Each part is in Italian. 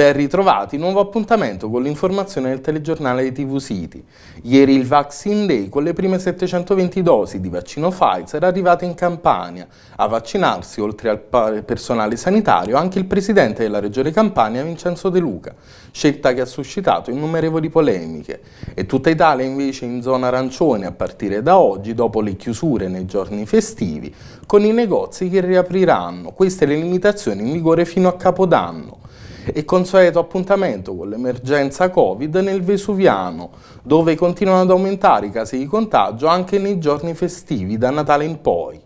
Ben ritrovati, nuovo appuntamento con l'informazione del telegiornale di TV City. Ieri il Vaccine Day con le prime 720 dosi di vaccino Pfizer è arrivato in Campania. A vaccinarsi, oltre al personale sanitario, anche il presidente della regione Campania Vincenzo De Luca, scelta che ha suscitato innumerevoli polemiche. E tutta Italia invece in zona arancione a partire da oggi, dopo le chiusure nei giorni festivi, con i negozi che riapriranno. Queste le limitazioni in vigore fino a Capodanno e consueto appuntamento con l'emergenza Covid nel Vesuviano, dove continuano ad aumentare i casi di contagio anche nei giorni festivi da Natale in poi.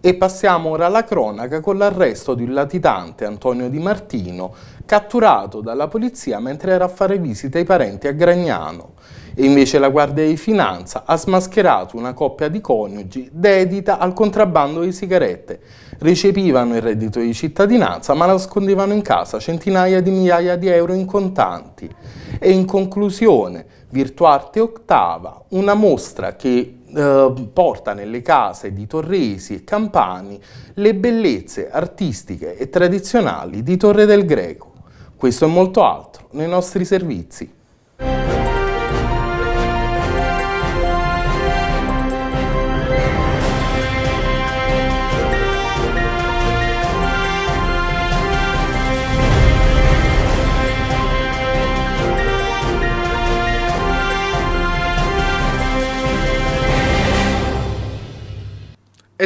E passiamo ora alla cronaca con l'arresto di un latitante Antonio Di Martino, catturato dalla polizia mentre era a fare visita ai parenti a Gragnano. E invece la Guardia di Finanza ha smascherato una coppia di coniugi dedita al contrabbando di sigarette. Recepivano il reddito di cittadinanza ma nascondevano in casa centinaia di migliaia di euro in contanti. E in conclusione, Virtuarte Ottava, una mostra che eh, porta nelle case di Torresi e Campani le bellezze artistiche e tradizionali di Torre del Greco. Questo e molto altro nei nostri servizi.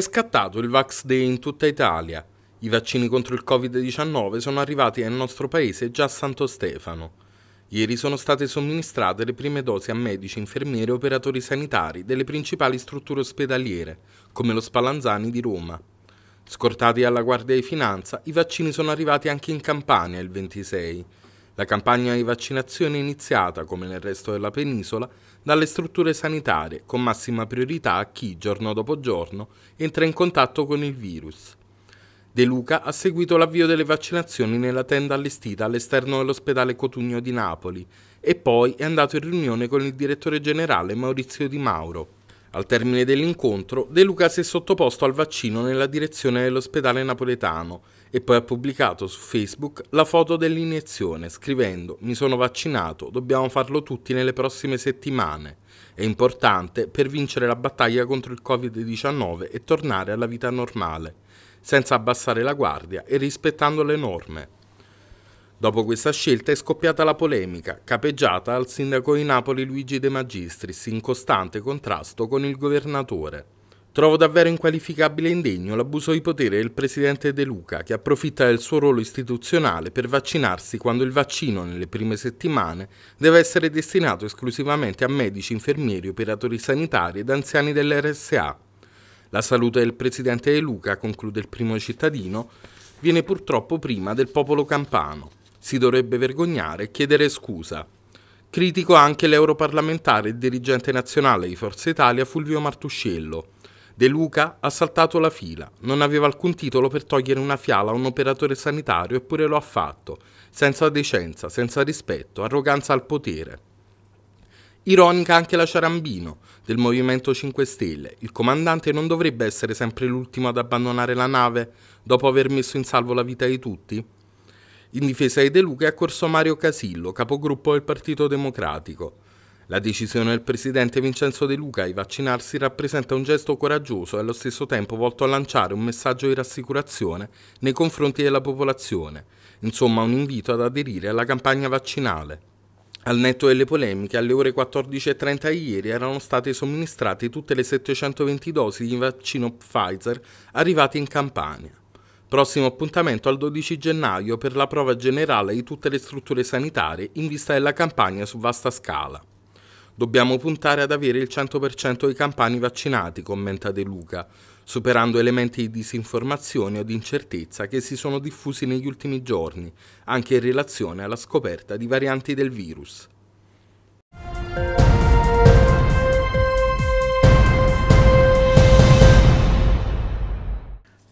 È scattato il Vax Day in tutta Italia. I vaccini contro il Covid-19 sono arrivati nel nostro paese già a Santo Stefano. Ieri sono state somministrate le prime dosi a medici, infermieri e operatori sanitari delle principali strutture ospedaliere, come lo Spallanzani di Roma. Scortati alla Guardia di Finanza, i vaccini sono arrivati anche in Campania il 26 la campagna di vaccinazione è iniziata, come nel resto della penisola, dalle strutture sanitarie, con massima priorità a chi, giorno dopo giorno, entra in contatto con il virus. De Luca ha seguito l'avvio delle vaccinazioni nella tenda allestita all'esterno dell'ospedale Cotugno di Napoli e poi è andato in riunione con il direttore generale Maurizio Di Mauro. Al termine dell'incontro, De Luca si è sottoposto al vaccino nella direzione dell'ospedale napoletano e poi ha pubblicato su Facebook la foto dell'iniezione scrivendo mi sono vaccinato, dobbiamo farlo tutti nelle prossime settimane, è importante per vincere la battaglia contro il Covid-19 e tornare alla vita normale, senza abbassare la guardia e rispettando le norme. Dopo questa scelta è scoppiata la polemica, capeggiata al sindaco di Napoli Luigi De Magistris, in costante contrasto con il governatore. Trovo davvero inqualificabile e indegno l'abuso di potere del presidente De Luca, che approfitta del suo ruolo istituzionale per vaccinarsi quando il vaccino, nelle prime settimane, deve essere destinato esclusivamente a medici, infermieri, operatori sanitari ed anziani dell'RSA. La salute del presidente De Luca, conclude il primo cittadino, viene purtroppo prima del popolo campano. Si dovrebbe vergognare e chiedere scusa. Critico anche l'europarlamentare e dirigente nazionale di Forza Italia Fulvio Martuscello De Luca ha saltato la fila, non aveva alcun titolo per togliere una fiala a un operatore sanitario eppure lo ha fatto, senza decenza, senza rispetto, arroganza al potere. Ironica anche la Ciarambino del Movimento 5 Stelle, il comandante non dovrebbe essere sempre l'ultimo ad abbandonare la nave dopo aver messo in salvo la vita di tutti? In difesa di De Luca è accorso Mario Casillo, capogruppo del Partito Democratico. La decisione del presidente Vincenzo De Luca di vaccinarsi rappresenta un gesto coraggioso e allo stesso tempo volto a lanciare un messaggio di rassicurazione nei confronti della popolazione, insomma un invito ad aderire alla campagna vaccinale. Al netto delle polemiche, alle ore 14.30 ieri erano state somministrate tutte le 720 dosi di vaccino Pfizer arrivate in Campania. Prossimo appuntamento al 12 gennaio per la prova generale di tutte le strutture sanitarie in vista della campagna su vasta scala. Dobbiamo puntare ad avere il 100% dei campani vaccinati, commenta De Luca, superando elementi di disinformazione o di incertezza che si sono diffusi negli ultimi giorni, anche in relazione alla scoperta di varianti del virus.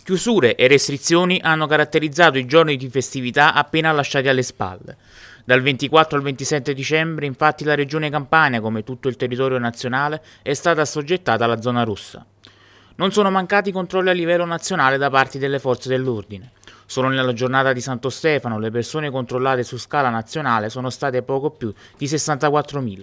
Chiusure e restrizioni hanno caratterizzato i giorni di festività appena lasciati alle spalle. Dal 24 al 27 dicembre, infatti, la regione Campania, come tutto il territorio nazionale, è stata assoggettata alla zona rossa. Non sono mancati controlli a livello nazionale da parte delle forze dell'ordine. Solo nella giornata di Santo Stefano le persone controllate su scala nazionale sono state poco più di 64.000.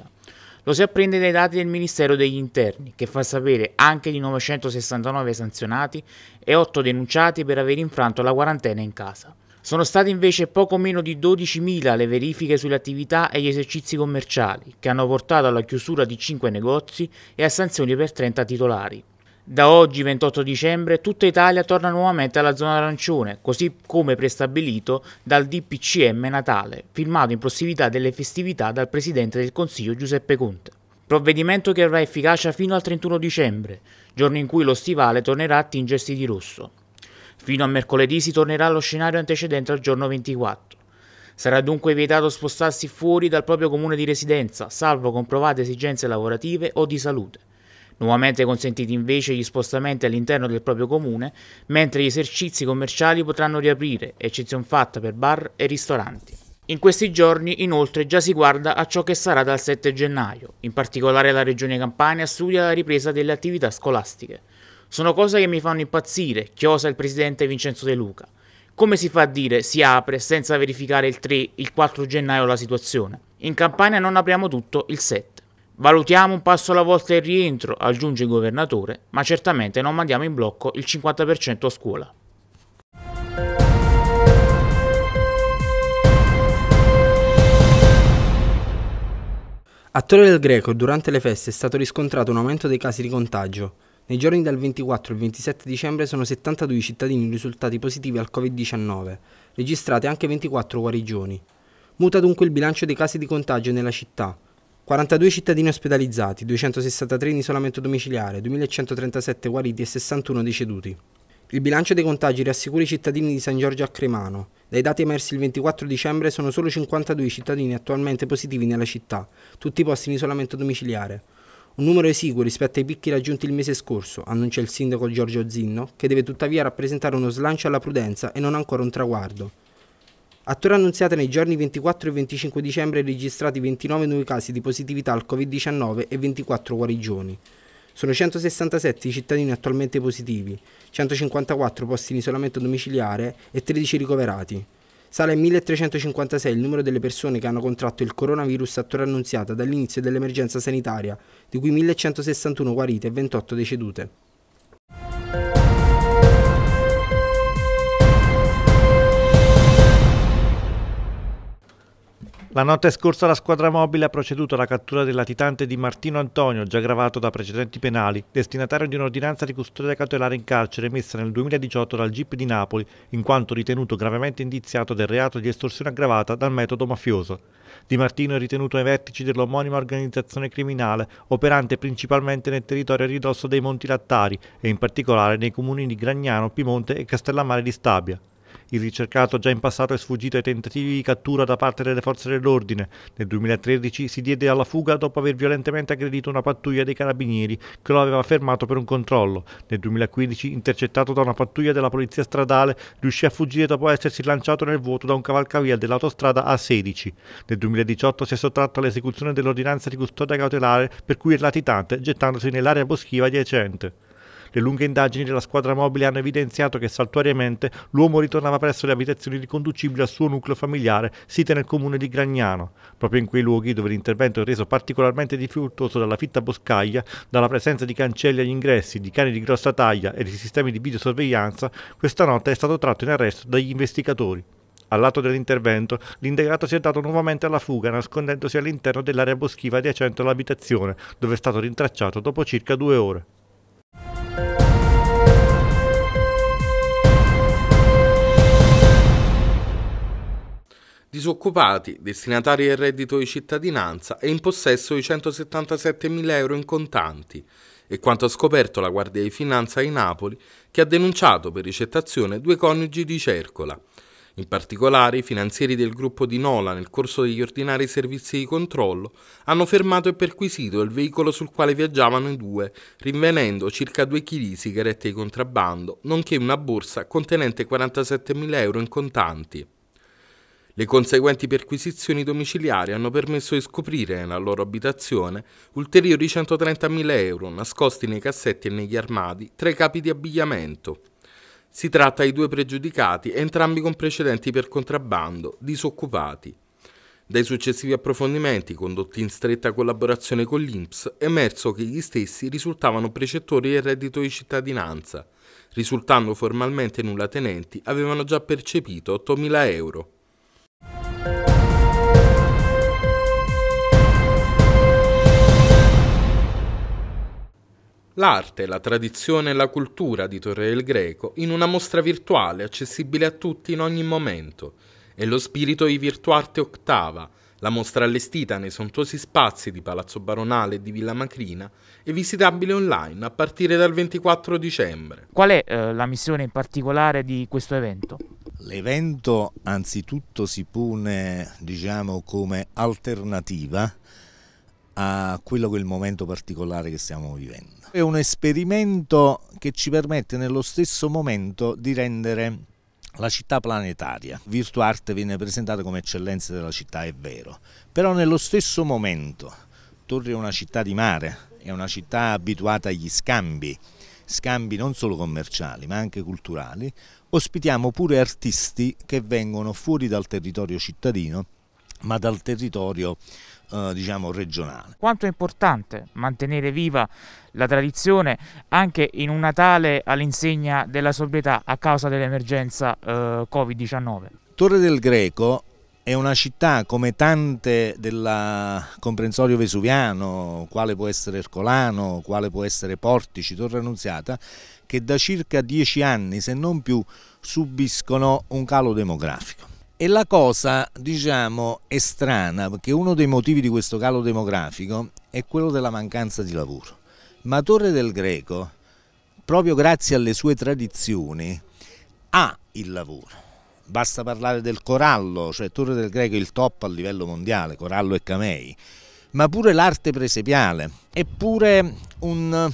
Lo si apprende dai dati del Ministero degli Interni, che fa sapere anche di 969 sanzionati e 8 denunciati per aver infranto la quarantena in casa. Sono state invece poco meno di 12.000 le verifiche sulle attività e gli esercizi commerciali, che hanno portato alla chiusura di 5 negozi e a sanzioni per 30 titolari. Da oggi 28 dicembre tutta Italia torna nuovamente alla zona arancione, così come prestabilito dal DPCM Natale, firmato in prossimità delle festività dal Presidente del Consiglio Giuseppe Conte. Provvedimento che avrà efficacia fino al 31 dicembre, giorno in cui lo stivale tornerà a tingersi di rosso. Fino a mercoledì si tornerà allo scenario antecedente al giorno 24. Sarà dunque vietato spostarsi fuori dal proprio comune di residenza, salvo comprovate esigenze lavorative o di salute. Nuovamente consentiti invece gli spostamenti all'interno del proprio comune, mentre gli esercizi commerciali potranno riaprire, eccezion fatta per bar e ristoranti. In questi giorni inoltre già si guarda a ciò che sarà dal 7 gennaio, in particolare la Regione Campania studia la ripresa delle attività scolastiche. Sono cose che mi fanno impazzire, chiosa il presidente Vincenzo De Luca. Come si fa a dire si apre senza verificare il 3, il 4 gennaio la situazione? In Campania non apriamo tutto il 7. Valutiamo un passo alla volta il rientro, aggiunge il governatore, ma certamente non mandiamo in blocco il 50% a scuola. A Torre del Greco durante le feste è stato riscontrato un aumento dei casi di contagio. Nei giorni dal 24 al 27 dicembre sono 72 i cittadini risultati positivi al Covid-19, registrate anche 24 guarigioni. Muta dunque il bilancio dei casi di contagio nella città. 42 cittadini ospedalizzati, 263 in isolamento domiciliare, 2137 guariti e 61 deceduti. Il bilancio dei contagi rassicura i cittadini di San Giorgio a Cremano. Dai dati emersi il 24 dicembre sono solo 52 cittadini attualmente positivi nella città, tutti posti in isolamento domiciliare. Un numero esiguo rispetto ai picchi raggiunti il mese scorso, annuncia il sindaco Giorgio Zinno, che deve tuttavia rappresentare uno slancio alla prudenza e non ancora un traguardo. A Torre annunziate nei giorni 24 e 25 dicembre registrati 29 nuovi casi di positività al Covid-19 e 24 guarigioni. Sono 167 i cittadini attualmente positivi, 154 posti in isolamento domiciliare e 13 ricoverati. Sale 1356 il numero delle persone che hanno contratto il coronavirus a Torre Annunziata dall'inizio dell'emergenza sanitaria, di cui 1161 guarite e 28 decedute. La notte scorsa la squadra mobile ha proceduto alla cattura del latitante di Martino Antonio, già gravato da precedenti penali, destinatario di un'ordinanza di custodia cautelare in carcere emessa nel 2018 dal GIP di Napoli, in quanto ritenuto gravemente indiziato del reato di estorsione aggravata dal metodo mafioso. Di Martino è ritenuto ai vertici dell'omonima organizzazione criminale, operante principalmente nel territorio a ridosso dei Monti Lattari e in particolare nei comuni di Gragnano, Pimonte e Castellammare di Stabia. Il ricercato già in passato è sfuggito ai tentativi di cattura da parte delle forze dell'ordine. Nel 2013 si diede alla fuga dopo aver violentemente aggredito una pattuglia dei carabinieri che lo aveva fermato per un controllo. Nel 2015, intercettato da una pattuglia della polizia stradale, riuscì a fuggire dopo essersi lanciato nel vuoto da un cavalcavia dell'autostrada A16. Nel 2018 si è sottratto all'esecuzione dell'ordinanza di custodia cautelare per cui è latitante gettandosi nell'area boschiva adiacente. Le lunghe indagini della squadra mobile hanno evidenziato che saltuariamente l'uomo ritornava presso le abitazioni riconducibili al suo nucleo familiare, site nel comune di Gragnano, proprio in quei luoghi dove l'intervento è reso particolarmente difficoltoso dalla fitta boscaglia, dalla presenza di cancelli agli ingressi, di cani di grossa taglia e di sistemi di videosorveglianza, questa notte è stato tratto in arresto dagli investigatori. Al lato dell'intervento, l'indagato si è dato nuovamente alla fuga nascondendosi all'interno dell'area boschiva adiacente all'abitazione, dove è stato rintracciato dopo circa due ore. Disoccupati, destinatari del reddito di cittadinanza e in possesso di 177.000 euro in contanti. E quanto ha scoperto la Guardia di Finanza di Napoli, che ha denunciato per ricettazione due coniugi di Cercola. In particolare, i finanzieri del gruppo di Nola, nel corso degli ordinari servizi di controllo, hanno fermato e perquisito il veicolo sul quale viaggiavano i due, rinvenendo circa 2 kg di sigarette di contrabbando, nonché una borsa contenente 47.000 euro in contanti. Le conseguenti perquisizioni domiciliari hanno permesso di scoprire nella loro abitazione ulteriori 130.000 euro nascosti nei cassetti e negli armadi tra i capi di abbigliamento. Si tratta di due pregiudicati, entrambi con precedenti per contrabbando, disoccupati. Dai successivi approfondimenti condotti in stretta collaborazione con l'INPS è emerso che gli stessi risultavano precettori del reddito di cittadinanza. Risultando formalmente nulla tenenti, avevano già percepito 8.000 euro. L'arte, la tradizione e la cultura di Torre del Greco in una mostra virtuale accessibile a tutti in ogni momento. È lo spirito di Virtuarte Ottava, la mostra allestita nei sontuosi spazi di Palazzo Baronale e di Villa Macrina è visitabile online a partire dal 24 dicembre. Qual è eh, la missione in particolare di questo evento? L'evento anzitutto si pone diciamo, come alternativa a quello che è il momento particolare che stiamo vivendo. È un esperimento che ci permette nello stesso momento di rendere la città planetaria. Virtuarte viene presentata come eccellenza della città, è vero, però nello stesso momento Torri è una città di mare, è una città abituata agli scambi, scambi non solo commerciali ma anche culturali, ospitiamo pure artisti che vengono fuori dal territorio cittadino ma dal territorio eh, diciamo regionale. Quanto è importante mantenere viva la tradizione anche in un Natale all'insegna della sobrietà a causa dell'emergenza eh, Covid-19? Torre del Greco è una città come tante del comprensorio vesuviano, quale può essere Ercolano, quale può essere Portici, Torre Annunziata, che da circa dieci anni, se non più, subiscono un calo demografico. E la cosa, diciamo, è strana, perché uno dei motivi di questo calo demografico è quello della mancanza di lavoro. Ma Torre del Greco, proprio grazie alle sue tradizioni, ha il lavoro basta parlare del corallo, cioè Torre del Greco è il top a livello mondiale, corallo e camei, ma pure l'arte presepiale, eppure un,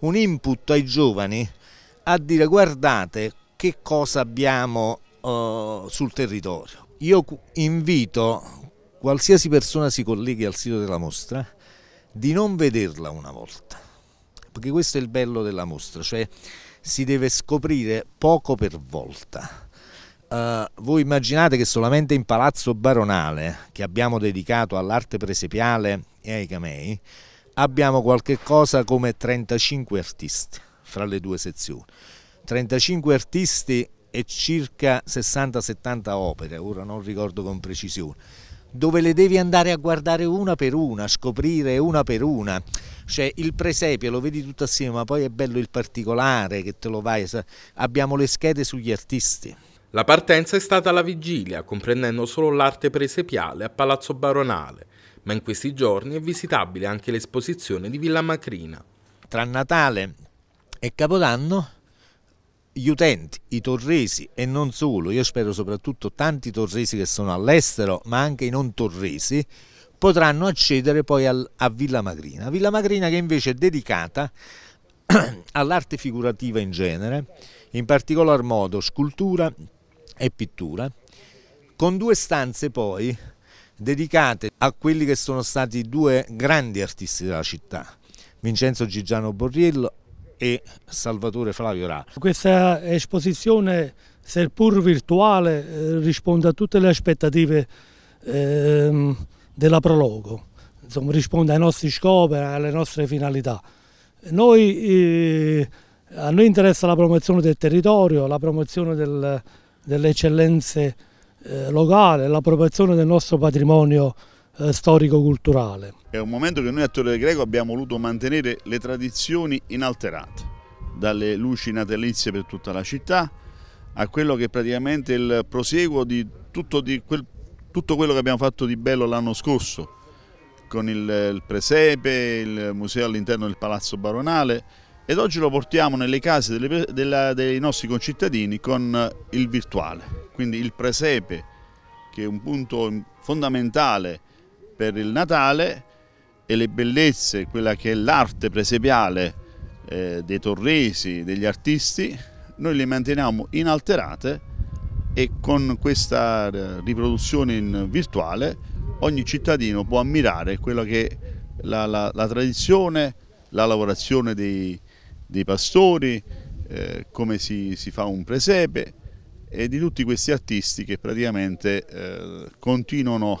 un input ai giovani a dire guardate che cosa abbiamo uh, sul territorio. Io invito qualsiasi persona si colleghi al sito della mostra di non vederla una volta, perché questo è il bello della mostra, cioè si deve scoprire poco per volta. Eh, voi immaginate che solamente in Palazzo Baronale, che abbiamo dedicato all'arte presepiale e ai camei, abbiamo qualche cosa come 35 artisti fra le due sezioni. 35 artisti e circa 60-70 opere, ora non ricordo con precisione, dove le devi andare a guardare una per una, scoprire una per una. Cioè il presepio lo vedi tutto assieme, ma poi è bello il particolare che te lo vai. Abbiamo le schede sugli artisti. La partenza è stata la vigilia, comprendendo solo l'arte presepiale a Palazzo Baronale, ma in questi giorni è visitabile anche l'esposizione di Villa Macrina. Tra Natale e Capodanno gli utenti, i torresi e non solo, io spero soprattutto tanti torresi che sono all'estero, ma anche i non torresi, potranno accedere poi al, a Villa Magrina. Villa Magrina che invece è dedicata all'arte figurativa in genere, in particolar modo scultura, e pittura, con due stanze poi dedicate a quelli che sono stati due grandi artisti della città, Vincenzo Gigiano Borriello e Salvatore Flavio Ra. Questa esposizione, seppur virtuale, eh, risponde a tutte le aspettative eh, della Prologo, Insomma, risponde ai nostri scopi, alle nostre finalità. Noi, eh, a noi interessa la promozione del territorio, la promozione del, delle eccellenze eh, locali, l'appropriazione del nostro patrimonio eh, storico-culturale. È un momento che noi a Torre Greco abbiamo voluto mantenere le tradizioni inalterate, dalle luci natalizie per tutta la città a quello che è praticamente il prosieguo di tutto, di quel, tutto quello che abbiamo fatto di bello l'anno scorso, con il, il presepe, il museo all'interno del Palazzo Baronale, ed oggi lo portiamo nelle case delle, della, dei nostri concittadini con eh, il virtuale, quindi il presepe che è un punto fondamentale per il Natale e le bellezze, quella che è l'arte presepiale eh, dei torresi, degli artisti, noi le manteniamo inalterate e con questa eh, riproduzione in virtuale ogni cittadino può ammirare quella che è la, la, la tradizione, la lavorazione dei, dei pastori, eh, come si, si, fa un presepe e di tutti questi artisti che praticamente eh, continuano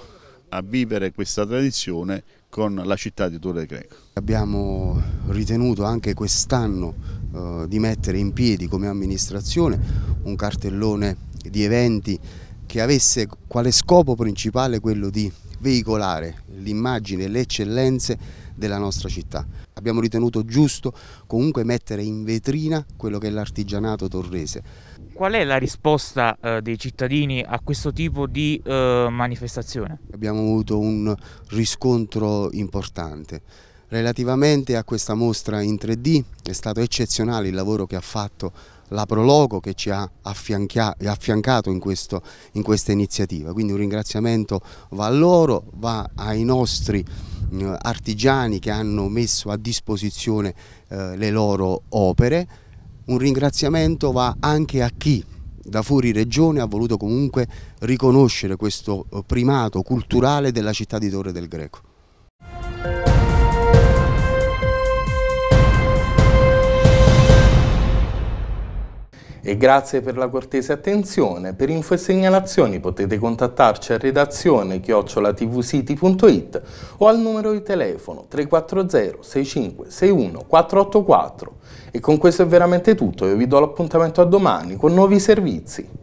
a vivere questa tradizione con la città di Torre Greco. Abbiamo ritenuto anche quest'anno eh, di mettere in piedi come amministrazione un cartellone di eventi che avesse quale scopo principale quello di veicolare l'immagine e le eccellenze della nostra città. Abbiamo ritenuto giusto comunque mettere in vetrina quello che è l'artigianato torrese. Qual è la risposta eh, dei cittadini a questo tipo di eh, manifestazione? Abbiamo avuto un riscontro importante. Relativamente a questa mostra in 3D è stato eccezionale il lavoro che ha fatto la Prologo che ci ha affiancato in, questo, in questa iniziativa. Quindi un ringraziamento va a loro, va ai nostri eh, artigiani che hanno messo a disposizione eh, le loro opere. Un ringraziamento va anche a chi da fuori regione ha voluto comunque riconoscere questo eh, primato culturale della città di Torre del Greco. E grazie per la cortese attenzione. Per info e segnalazioni potete contattarci a redazione chiocciolatvsiti.it o al numero di telefono 340 65 61 484. E con questo è veramente tutto, io vi do l'appuntamento a domani con nuovi servizi.